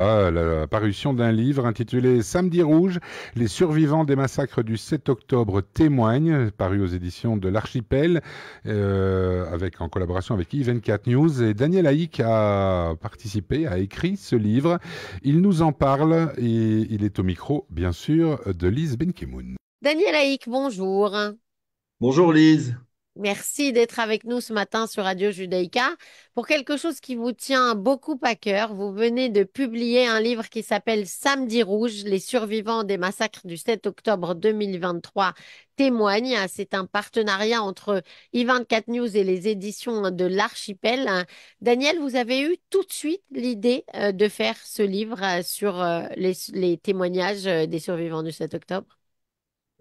Ah, la parution d'un livre intitulé Samedi Rouge, les survivants des massacres du 7 octobre témoignent, paru aux éditions de l'Archipel, euh, avec en collaboration avec i24 News. Et Daniel Haïk a participé, a écrit ce livre. Il nous en parle et il est au micro, bien sûr, de Lise Benkemoun. Daniel Haïk, bonjour. Bonjour Lise. Merci d'être avec nous ce matin sur Radio Judaïka. Pour quelque chose qui vous tient beaucoup à cœur, vous venez de publier un livre qui s'appelle Samedi Rouge, les survivants des massacres du 7 octobre 2023 témoignent. C'est un partenariat entre i24 News et les éditions de l'Archipel. Daniel, vous avez eu tout de suite l'idée euh, de faire ce livre euh, sur euh, les, les témoignages des survivants du 7 octobre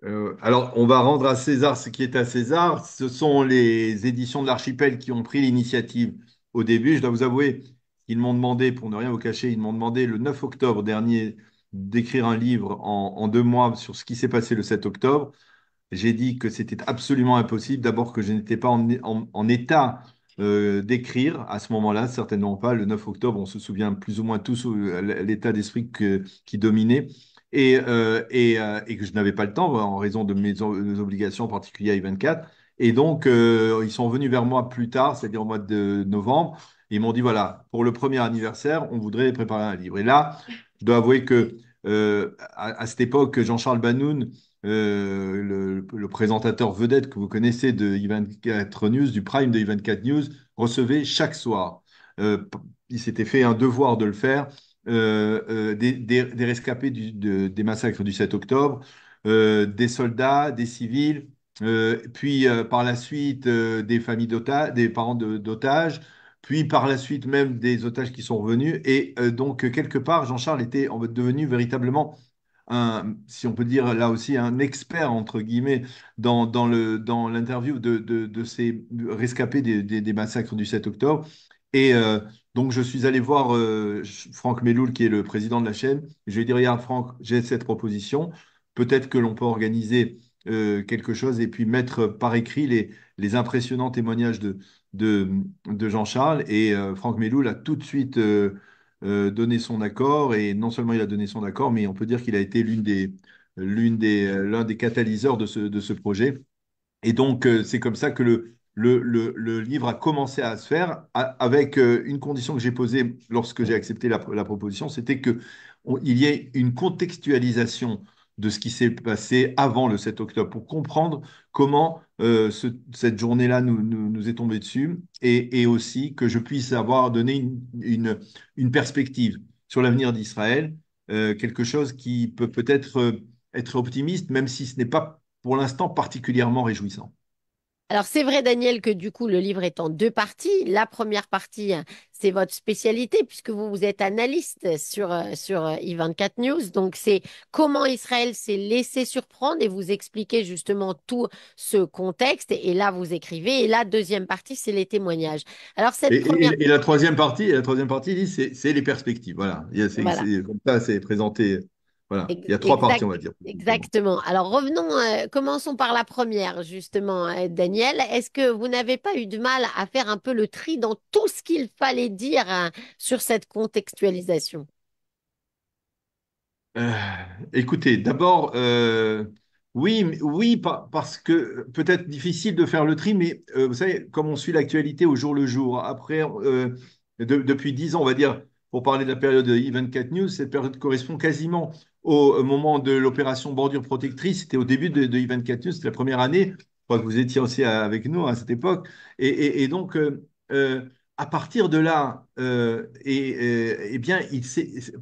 euh, alors, on va rendre à César ce qui est à César. Ce sont les éditions de l'archipel qui ont pris l'initiative au début. Je dois vous avouer, ils m'ont demandé, pour ne rien vous cacher, ils m'ont demandé le 9 octobre dernier d'écrire un livre en, deux mois sur ce qui s'est passé le 7 octobre. J'ai dit que c'était absolument impossible. D'abord que je n'étais pas en, état euh, d'écrire à ce moment-là, certainement pas. Le 9 octobre, on se souvient plus ou moins tous euh, l'état d'esprit qui dominait. Euh, euh, et, que je n'avais pas le temps en raison de mes, obligations, particulières à I24. Et donc, euh, ils sont venus vers moi plus tard, c'est-à-dire au mois de novembre. Ils m'ont dit, voilà, pour le premier anniversaire, on voudrait préparer un livre. Et là, je dois avouer que à, cette époque, Jean-Charles Banoun, le, présentateur vedette que vous connaissez de I24 News, du Prime de I24 News, recevait chaque soir. il s'était fait un devoir de le faire euh, euh, des, rescapés des massacres du 7 octobre, euh, des soldats, des civils, puis par la suite des familles d'otages, des parents d'otages, puis par la suite même des otages qui sont revenus. Et donc, quelque part, Jean-Charles était devenu véritablement un, si on peut dire là aussi, un expert, entre guillemets, dans, dans l'interview dans de, de, ces rescapés des, massacres du 7 octobre. Et euh, donc, je suis allé voir euh, Franck Meloul, qui est le président de la chaîne. Je lui ai dit, regarde, Franck, j'ai cette proposition. Peut-être que l'on peut organiser euh, quelque chose et puis mettre par écrit les, les impressionnants témoignages de, de, Jean-Charles. Et Franck Meloul a tout de suite donné son accord. Et non seulement il a donné son accord, mais on peut dire qu'il a été l'une des l'une des l'un des catalyseurs de ce, de ce projet. Et donc, c'est comme ça que le, le, livre a commencé à se faire avec euh, une condition que j'ai posée lorsque j'ai accepté la, proposition, c'était qu'il y ait une contextualisation de ce qui s'est passé avant le 7 octobre pour comprendre comment euh, cette journée-là nous, nous, est tombée dessus et, aussi que je puisse avoir donné une, une, perspective sur l'avenir d'Israël, euh, quelque chose qui peut peut-être être optimiste, même si ce n'est pas pour l'instant particulièrement réjouissant. Alors c'est vrai Daniel que du coup le livre est en deux parties. La première partie, c'est votre spécialité puisque vous, vous êtes analyste sur euh, sur euh, i24 News. Donc c'est comment Israël s'est laissé surprendre et vous expliquez justement tout ce contexte. Et là vous écrivez. Et la deuxième partie, c'est les témoignages. Alors cette et, première... et, la troisième partie, et la troisième partie, c'est les perspectives. Voilà, c'est comme ça, c'est présenté voilà, il y a trois parties, on va dire. Exactement. Alors revenons, euh, commençons par la première, justement, euh, Daniel. Est-ce que vous n'avez pas eu de mal à faire un peu le tri dans tout ce qu'il fallait dire hein, sur cette contextualisation euh, Écoutez, d'abord, oui, oui, parce que peut-être difficile de faire le tri, mais vous savez, comme on suit l'actualité au jour le jour, après, depuis dix ans, on va dire, pour parler de la période Event 24 News, cette période correspond quasiment au euh, moment de l'opération Bordure Protectrice. C'était au début de, de 24 News, c'était la première année. Je crois que vous étiez aussi avec nous à cette époque. Et, donc, euh, euh, à partir de là, et, eh bien, il je,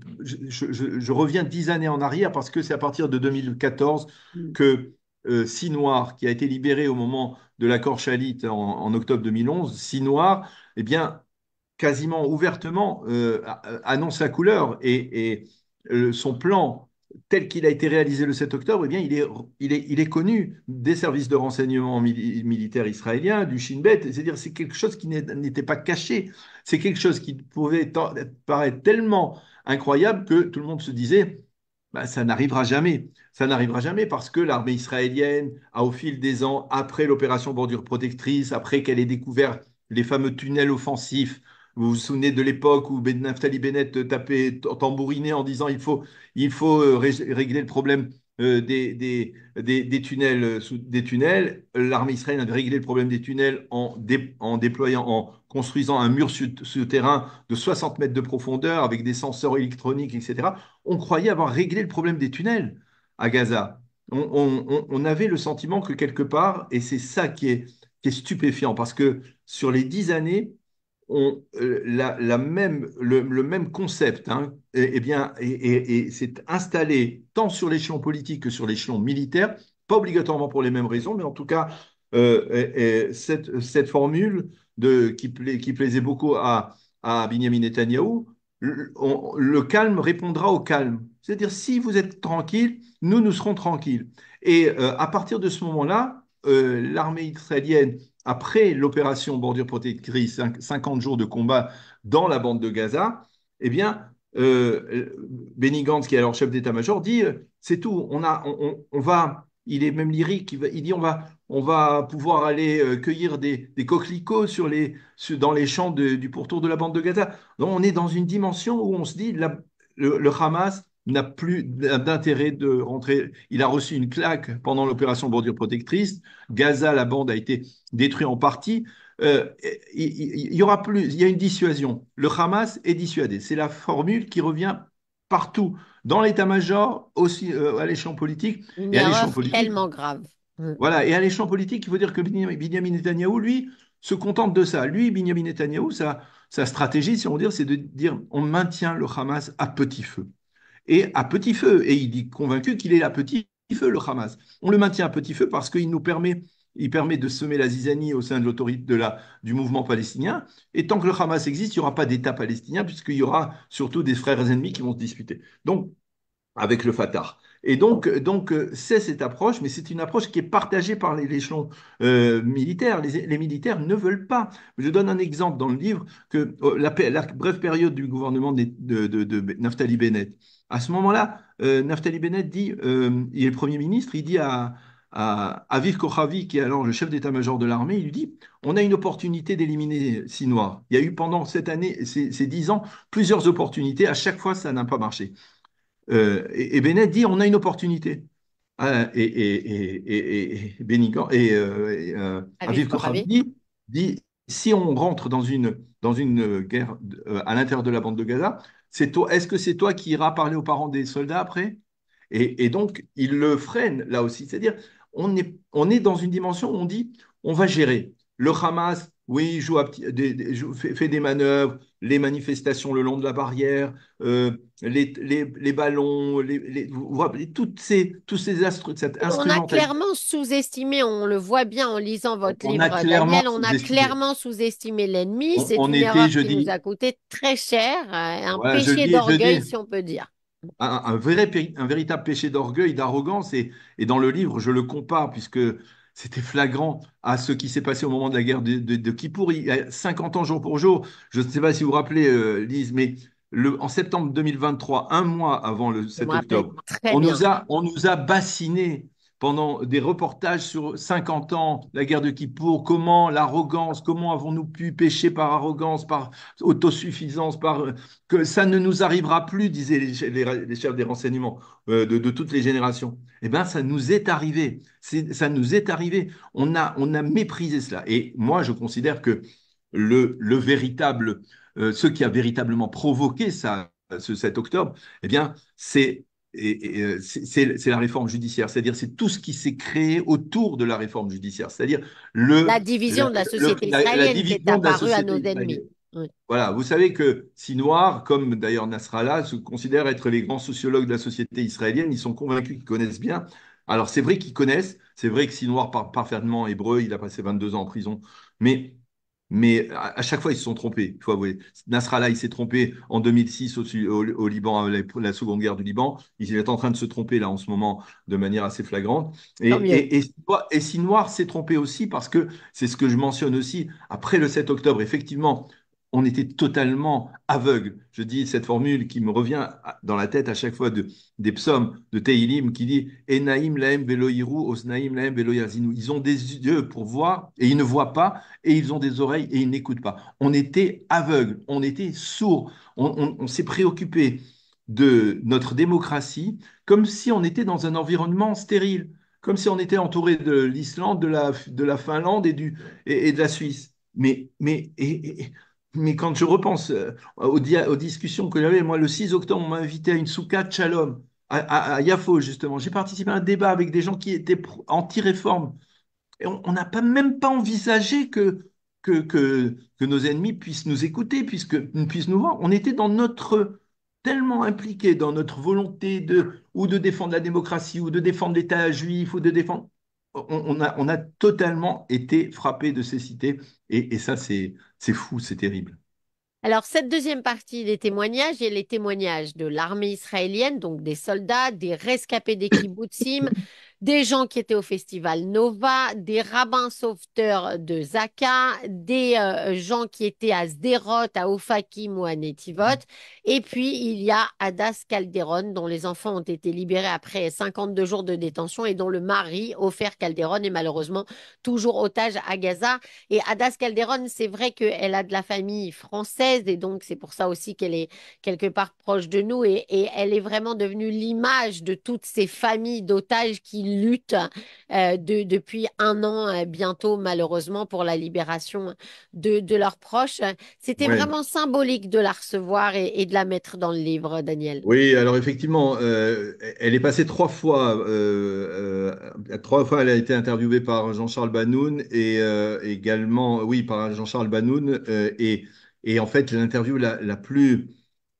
je, reviens dix années en arrière parce que c'est à partir de 2014 mm. que euh, Sinoir, qui a été libéré au moment de l'accord Chalit en, en, octobre 2011, Sinoir, et eh bien, quasiment ouvertement euh, annonce sa couleur et, son plan tel qu'il a été réalisé le 7 octobre, eh bien, il est, connu des services de renseignement militaires militaire israélien, du Shin Bet. C'est-à-dire, c'est quelque chose qui n'était pas caché. C'est quelque chose qui pouvait paraître tellement incroyable que tout le monde se disait, bah, ça n'arrivera jamais. Ça n'arrivera jamais parce que l'armée israélienne a, au fil des ans, après l'opération Bordure Protectrice, après qu'elle ait découvert les fameux tunnels offensifs, vous vous souvenez de l'époque où ben, Naftali Bennett tapait, tambourinait en disant il faut, il faut euh, régler le problème euh, des, des, des, tunnels. Euh, des tunnels. L'armée israélienne avait réglé le problème des tunnels en, en déployant, en construisant un mur souterrain de 60 mètres de profondeur avec des senseurs électroniques, etc. On croyait avoir réglé le problème des tunnels à Gaza. On, avait le sentiment que quelque part, et c'est ça qui est, qui est stupéfiant, parce que sur les dix années, euh, la, même, le, même concept et, hein, eh, eh bien, et, et, installé tant sur l'échelon politique que sur l'échelon militaire, pas obligatoirement pour les mêmes raisons, mais en tout cas, euh, cette, cette, formule de, qui, qui plaisait beaucoup à, à Benjamin Netanyahu, le, calme répondra au calme. C'est-à-dire, si vous êtes tranquille, nous, nous serons tranquilles. Et euh, à partir de ce moment-là, euh, l'armée israélienne, après l'opération Bordure protectrice, 50 jours de combat dans la bande de Gaza, eh bien, euh, Benny Gantz, qui est alors chef d'état-major, dit euh, c'est tout, on, a, on, va, il est même lyrique, il, dit on va, on va pouvoir aller euh, cueillir des, coquelicots sur les, dans les champs du pourtour de la bande de Gaza. Donc, on est dans une dimension où on se dit le, Hamas n'a plus d'intérêt de rentrer. Il a reçu une claque pendant l'opération Bordure Protectrice. Gaza, la bande a été détruite en partie. Euh, il, y aura plus, il y a une dissuasion. Le Hamas est dissuadé. C'est la formule qui revient partout, dans l'état-major, aussi euh, à l'échelon politique. et à politique. tellement grave. Mm. Voilà, et à l'échelon politique, il faut dire que Benjamin Netanyahu, lui, se contente de ça. Lui, Benjamin Netanyahu, sa, sa stratégie, si on veut dire, c'est de dire on maintient le Hamas à petit feu et à petit feu. Et il est convaincu qu'il est à petit feu, le Hamas. On le maintient à petit feu parce qu'il nous permet, il permet de semer la zizanie au sein de l'autorité de la, du mouvement palestinien. Et tant que le Hamas existe, il n'y aura pas d'État palestinien puisqu'il y aura surtout des frères ennemis qui vont se disputer. Donc, avec le Fatah. Et donc, donc euh, c'est cette approche, mais c'est une approche qui est partagée par l'échelon euh, militaire. Les, militaires ne veulent pas. Je donne un exemple dans le livre que oh, la, brève période du gouvernement de, de Naftali Bennett à ce moment-là, euh, Naftali Bennett dit, euh, il est le Premier ministre, il dit à, à Aviv Kohavi, qui est alors le chef d'état-major de l'armée, il lui dit On a une opportunité d'éliminer Sinois. Il y a eu pendant cette année, ces, dix ans, plusieurs opportunités. À chaque fois, ça n'a pas marché. Euh, et, Bennett dit On a une opportunité. et, et, et, Aviv Kohavi dit, Si on rentre dans une guerre à l'intérieur de la bande de Gaza, est-ce que c'est toi qui iras parler aux parents des soldats après et, donc, il le freine là aussi. C'est-à-dire, on est, on est dans une dimension où on dit, on va gérer. Le Hamas oui, il joue à des, fait, des manœuvres, les manifestations le long de la barrière, euh, les, les, les, ballons, les, toutes ces, tous ces de cette On a clairement sous-estimé, on le voit bien en lisant votre on livre, Daniel, on a clairement sous-estimé l'ennemi. C'est une était, erreur qui nous a coûté très cher, euh, un péché d'orgueil, si on peut dire. Un, un, vrai, un véritable péché d'orgueil, d'arrogance, et, et dans le livre, je le compare, puisque c'était flagrant à ce qui s'est passé au moment de la guerre de, de, Kippour, il y a 50 ans jour pour jour. Je ne sais pas si vous vous rappelez, euh, Lise, mais en septembre 2023, un mois avant le 7 octobre, on nous, a, on nous, a, bassinés pendant des reportages sur 50 ans, la guerre de Kippour, comment l'arrogance, comment avons-nous pu pécher par arrogance, par autosuffisance, par que ça ne nous arrivera plus, disaient les, chefs des renseignements euh, de, toutes les générations. Eh bien, ça nous est arrivé. ça nous est arrivé. On a, on a méprisé cela. Et moi, je considère que le, véritable, euh, ce qui a véritablement provoqué ça, ce 7 octobre, eh bien, c'est et, euh, c'est la réforme judiciaire, c'est-à-dire c'est tout ce qui s'est créé autour de la réforme judiciaire, c'est-à-dire le la division de la société israélienne qui est apparue à nos ennemis. Voilà, vous savez que Sinoir, comme d'ailleurs Nasrallah, se considère être les grands sociologues de la société israélienne, ils sont convaincus qu'ils connaissent bien. Alors c'est vrai qu'ils connaissent, c'est vrai que Sinoir parle parfaitement hébreu, il a passé 22 ans en prison, mais mais à, chaque fois, ils se sont trompés, il faut avouer. Nasrallah, il s'est trompé en 2006 au, Liban, la, seconde guerre du Liban. Il est en train de se tromper là en ce moment de manière assez flagrante. Et, et si s'est trompé aussi, parce que c'est ce que je mentionne aussi, après le 7 octobre, effectivement, on était totalement aveugle. Je dis cette formule qui me revient dans la tête à chaque fois de, des psaumes de Teilim qui dit Enaim laem osnaim laem Ils ont des yeux pour voir et ils ne voient pas, et ils ont des oreilles et ils n'écoutent pas. On était aveugle, on était sourd, on, s'est préoccupé de notre démocratie comme si on était dans un environnement stérile, comme si on était entouré de l'Islande, de la, de la Finlande et, du, et, de la Suisse. Mais, mais, mais quand je repense euh, aux, discussions que j'avais, moi, le 6 octobre, on m'a invité à une Souka Chalom à, Yafo, justement. J'ai participé à un débat avec des gens qui étaient anti-réforme. Et on n'a pas, même pas envisagé que, que, nos ennemis puissent nous écouter, puisque, puissent nous voir. On était dans notre tellement impliqué dans notre volonté de ou de défendre la démocratie ou de défendre l'État juif ou de défendre on a, totalement été frappé de cécité. Et, et ça, c'est fou, c'est terrible. Alors, cette deuxième partie des témoignages et les témoignages de l'armée israélienne, donc des soldats, des rescapés des kibbutzim, des gens qui étaient au festival Nova, des rabbins sauveteurs de Zaka, des euh, gens qui étaient à Zderot, à Ofakim ou à Netivot. Et puis, il y a Adas Calderon, dont les enfants ont été libérés après 52 jours de détention et dont le mari, Ofer Calderon, est malheureusement toujours otage à Gaza. Et Adas Calderon, c'est vrai qu'elle a de la famille française et donc c'est pour ça aussi qu'elle est quelque part proche de nous et, et elle est vraiment devenue l'image de toutes ces familles d'otages qui lutte euh, de, depuis un an euh, bientôt, malheureusement, pour la libération de, de leurs proches. C'était vraiment symbolique de la recevoir et, de la mettre dans le livre, Daniel. Oui, alors effectivement, euh, elle est passée trois fois. trois fois, elle a été interviewée par Jean-Charles Banoun et également, oui, par Jean-Charles Banoun. et, et en fait, l'interview la, la plus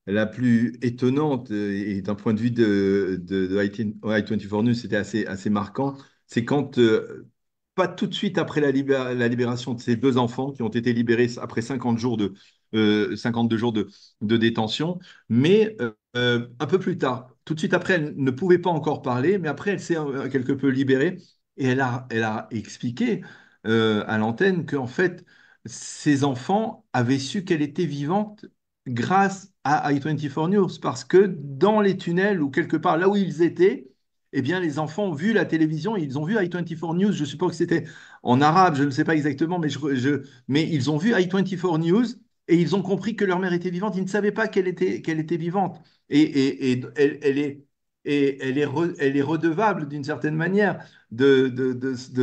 la plus étonnante, euh, et d'un point de vue de, de, I-24 News, c'était assez, assez marquant, c'est quand, euh, pas tout de suite après la, la, libération de ces deux enfants qui ont été libérés après 50 jours de, 52 euh, jours de, détention, mais un peu plus tard, tout de suite après, elle ne pouvait pas encore parler, mais après, elle s'est quelque peu libérée et elle a, elle a expliqué à l'antenne qu'en fait, ses enfants avaient su qu'elle était vivante grâce à i24 News parce que dans les tunnels ou quelque part là où ils étaient, eh bien, les enfants ont vu la télévision, ils ont vu i24 News. Je suppose que c'était en arabe, je ne sais pas exactement, mais, ils ont vu i24 News et ils ont compris que leur mère était vivante. Ils ne savaient pas qu'elle était, vivante. Et, elle, est. redevable d'une certaine manière de,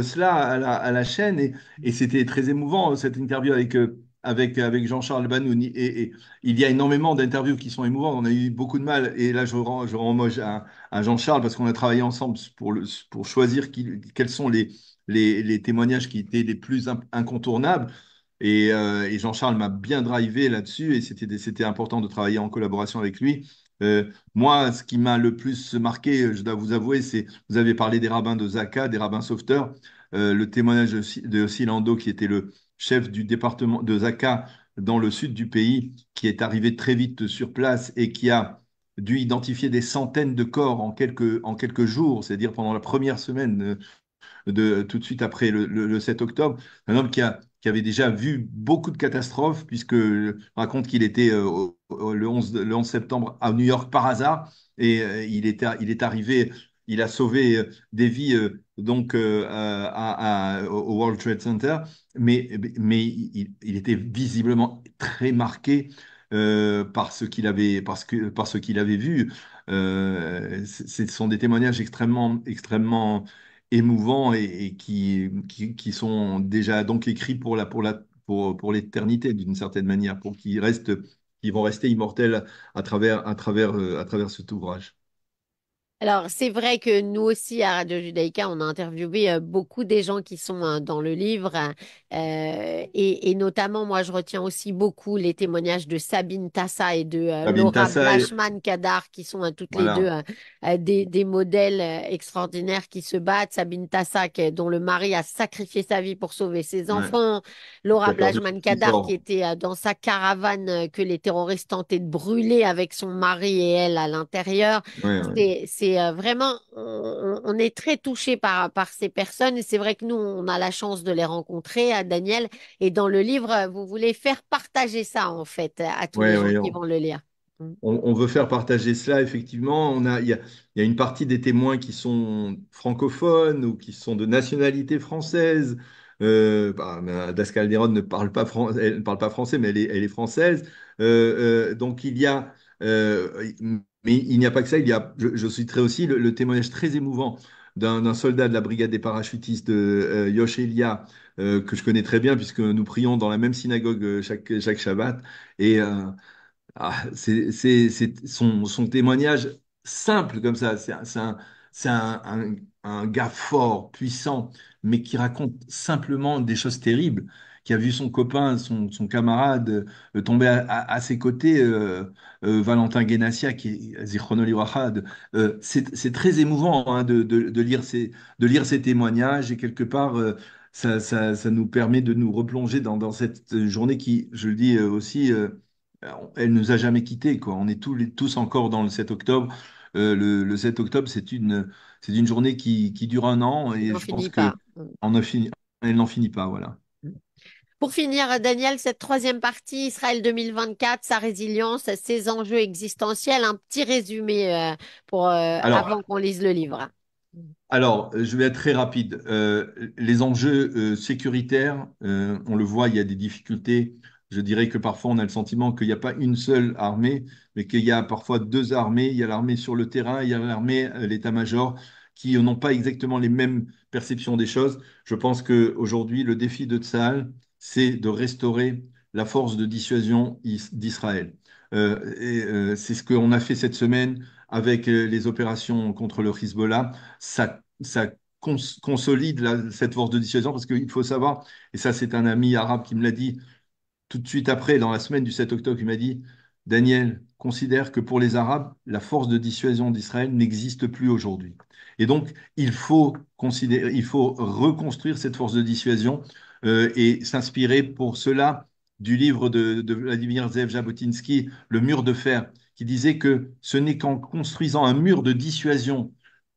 cela à la, chaîne. Et, et c'était très émouvant, cette interview avec eux avec, avec Jean-Charles Banouni Et, il y a énormément d'interviews qui sont émouvantes. On a eu beaucoup de mal. Et là, je rends, je hommage à, Jean-Charles parce qu'on a travaillé ensemble pour, pour choisir qui, quels sont les, les, témoignages qui étaient les plus incontournables. Et, euh, et Jean-Charles m'a bien drivé là-dessus et c'était important de travailler en collaboration avec lui. Euh, moi, ce qui m'a le plus marqué, je dois vous avouer, c'est vous avez parlé des rabbins de Zaka, des rabbins sauveteurs. Euh, le témoignage de, de Silando, qui était le, chef du département de Zaka dans le sud du pays, qui est arrivé très vite sur place et qui a dû identifier des centaines de corps en quelques, en quelques jours, c'est-à-dire pendant la première semaine de, tout de suite après le, 7 octobre. Un homme qui, qui avait déjà vu beaucoup de catastrophes, puisque raconte qu'il était euh, le, 11, septembre à New York par hasard, et euh, il, était il est arrivé il a sauvé euh, des vies euh, donc euh, au World Trade Center, mais, mais il, était visiblement très marqué par ce qu'il avait, parce que, par ce qu'il avait vu. ce sont des témoignages extrêmement, extrêmement émouvants et, qui, qui, sont déjà donc écrits pour la, pour la, pour, pour l'éternité d'une certaine manière, pour qu'ils restent, ils vont rester immortels à travers, à travers, à travers cet ouvrage. Alors, c'est vrai que nous aussi, à Radio Judaïka, on a interviewé euh, beaucoup des gens qui sont hein, dans le livre. Euh, et, notamment, moi, je retiens aussi beaucoup les témoignages de Sabine Tassa et de euh, Laura Kadar, qui sont hein, toutes les deux des, modèles extraordinaires qui se battent. Sabine Tassa, dont le mari a sacrifié sa vie pour sauver ses enfants. Laura Kadar, qui était dans sa caravane que les terroristes tentaient de brûler avec son mari et elle à l'intérieur. c'est et euh, vraiment, on, est très touché par, ces personnes. Et c'est vrai que nous, on a la chance de les rencontrer, à euh, Daniel. Et dans le livre, euh, vous voulez faire partager ça, en fait, à tous les gens qui vont le lire. Mm. On, veut faire partager cela, effectivement. On a, il y a, une partie des témoins qui sont francophones ou qui sont de nationalité française. Euh, bah, ne parle pas, français, mais elle est, française. donc il y a mais il n'y a pas que ça, il y a, je, citerai aussi le, témoignage très émouvant d'un soldat de la brigade des parachutistes, de euh, Yosh Elia, euh, que je connais très bien, puisque nous prions dans la même synagogue euh, chaque, chaque Shabbat. Et ah, c'est son, son, témoignage simple comme ça, c'est un, un, un gars fort, puissant, mais qui raconte simplement des choses terribles qui a vu son copain, son, camarade euh, tomber à, ses côtés, euh, euh, Valentin Guénassia, qui est c'est très émouvant hein, de, lire ces, de lire ces témoignages et quelque part, ça, nous permet de nous replonger dans, cette journée qui, je le dis aussi, elle nous a jamais quittés. On est tous, tous encore dans le 7 octobre. le, 7 octobre, c'est une, c'est journée qui, qui, dure un an et je pense qu'elle n'en finit pas. Voilà. Pour finir, Daniel, cette troisième partie, Israël 2024, sa résilience, ses enjeux existentiels, un petit résumé euh, pour, euh, avant qu'on lise le livre. Alors, euh, je vais être très rapide. les enjeux sécuritaires, on le voit, il y a des difficultés. Je dirais que parfois, on a le sentiment qu'il n'y a pas une seule armée, mais qu'il y a parfois deux armées. Il y a l'armée sur le terrain, il y a l'armée, l'état-major, qui n'ont pas exactement les mêmes perceptions des choses. Je pense qu'aujourd'hui, le défi de Tsahal, c'est de restaurer la force de dissuasion d'Israël. Euh, euh, c'est ce qu'on a fait cette semaine avec euh, les opérations contre le Hezbollah. Ça, consolide cette force de dissuasion parce qu'il faut savoir, et ça c'est un ami arabe qui me l'a dit tout de suite après, dans la semaine du 7 octobre, il m'a dit, Daniel, considère que pour les Arabes, la force de dissuasion d'Israël n'existe plus aujourd'hui. Et donc, il faut, considérer, il faut reconstruire cette force de dissuasion euh, et s'inspirer pour cela du livre de, Vladimir Zev Jabotinsky, Le mur de fer, qui disait que ce n'est qu'en construisant un mur de dissuasion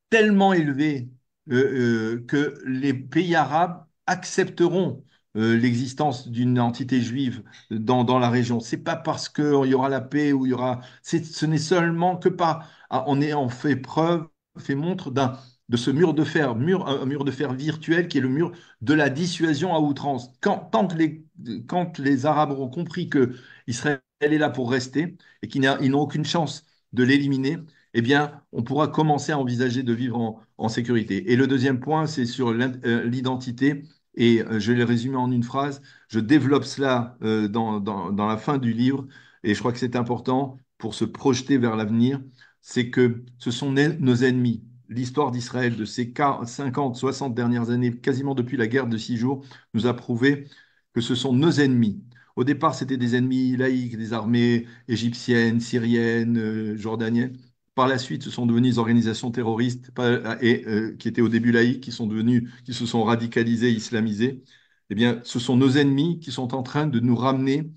tellement élevé euh, euh, que les pays arabes accepteront l'existence d'une entité juive dans, la région. C'est pas parce qu'il y aura la paix ou il y aura. Ce n'est seulement que pas. Ah, on, est, fait preuve, fait montre d'un de ce mur de fer, mur, un mur de fer virtuel qui est le mur de la dissuasion à outrance. Quand, les, quand les Arabes auront compris que Israël est là pour rester et qu'ils n'ont aucune chance de l'éliminer, eh bien, on pourra commencer à envisager de vivre en, sécurité. Et le deuxième point, c'est sur euh, l'identité. Et euh, je le résumé en une phrase. Je développe cela euh, dans, dans la fin du livre. Et je crois que c'est important pour se projeter vers l'avenir. C'est que ce sont nos ennemis l'histoire d'Israël de ces 50, 60 dernières années, quasiment depuis la guerre de six jours, nous a prouvé que ce sont nos ennemis. Au départ, c'était des ennemis laïcs, des armées égyptiennes, syriennes, euh, jordaniennes. Par la suite, ce sont devenus des organisations terroristes euh, et, euh, qui étaient au début laïques, qui sont devenus, qui se sont radicalisées, islamisées. Eh bien, ce sont nos ennemis qui sont en train de nous ramener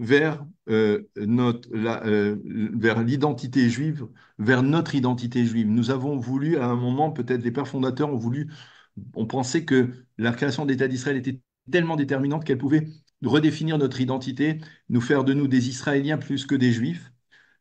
vers, euh, notre, euh, vers l'identité juive, vers notre identité juive. Nous avons voulu, à un moment, peut-être les pères fondateurs ont voulu, on pensait que la création d'État d'Israël était tellement déterminante qu'elle pouvait redéfinir notre identité, nous faire de nous des Israéliens plus que des Juifs.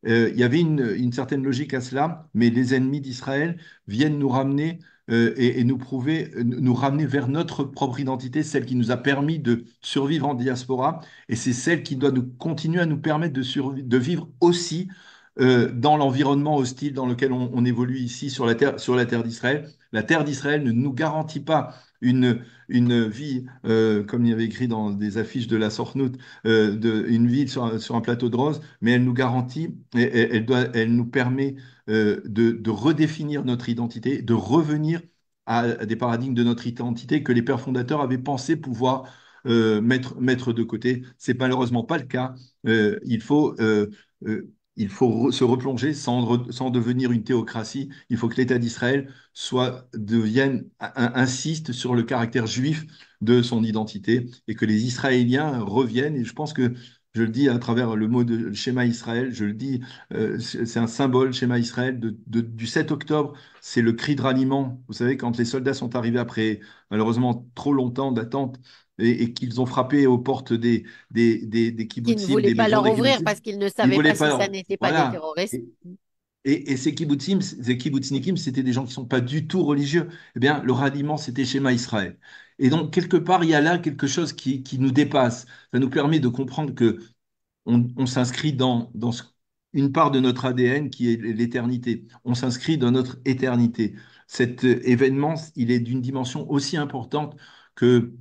Euh, il y avait une, certaine logique à cela, mais les ennemis d'Israël viennent nous ramener euh, et, nous prouver, euh, nous ramener vers notre propre identité, celle qui nous a permis de survivre en diaspora, et c'est celle qui doit nous continuer à nous permettre de, de vivre aussi dans l'environnement hostile dans lequel on, évolue ici sur la terre, sur la terre d'Israël. La terre d'Israël ne nous garantit pas une, une vie, euh, comme il y avait écrit dans des affiches de la Sornout, euh, de, une vie sur, un plateau de rose, mais elle nous garantit, elle, elle nous permet euh, de, redéfinir notre identité, de revenir à, des paradigmes de notre identité que les pères fondateurs avaient pensé pouvoir mettre, mettre de côté. C'est malheureusement pas le cas. il faut il faut se replonger sans, devenir une théocratie. Il faut que l'État d'Israël soit devienne insiste sur le caractère juif de son identité et que les Israéliens reviennent. Et je pense que je le dis à travers le mot de schéma Israël, je le dis, euh, c'est un symbole, schéma Israël, du 7 octobre, c'est le cri de ralliement. Vous savez, quand les soldats sont arrivés après malheureusement trop longtemps d'attente et, qu'ils ont frappé aux portes des, des, des, des kibbutzim. Ils ne voulaient pas leur ouvrir parce qu'ils ne savaient pas si ça n'était pas des terroristes. Et, ces kibbutzim, ces kibbutznikim, c'était des gens qui ne sont pas du tout religieux. Eh bien, le ralliement, c'était schéma Israël. Et donc, quelque part, il y a là quelque chose qui, nous dépasse. Ça nous permet de comprendre que on, s'inscrit dans, une part de notre ADN qui est l'éternité. On s'inscrit dans notre éternité. Cet euh, événement, il est d'une dimension aussi importante que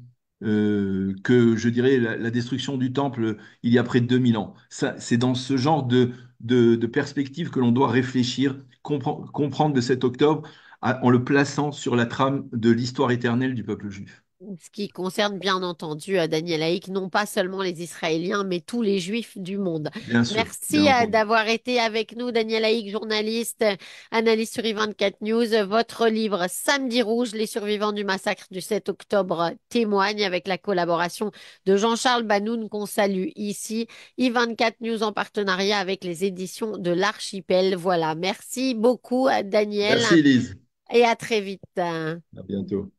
euh, que, je dirais, la, destruction du temple euh, il y a près de 2000 ans. C'est dans ce genre de, de, perspective que l'on doit réfléchir, comprendre de cet octobre en le plaçant sur la trame de l'histoire éternelle du peuple juif. Ce qui concerne bien entendu euh, Daniel Haïk, non pas seulement les Israéliens, mais tous les Juifs du monde. Merci euh, d'avoir été avec nous, Daniel Haïk, journaliste, analyste sur I24 News. Votre livre Samedi Rouge, les survivants du massacre du 7 octobre témoigne avec la collaboration de Jean-Charles Banoun qu'on salue ici. I24 News en partenariat avec les éditions de l'Archipel. Voilà. Merci beaucoup, euh, Daniel. Merci, Lise. Et à très vite. À bientôt.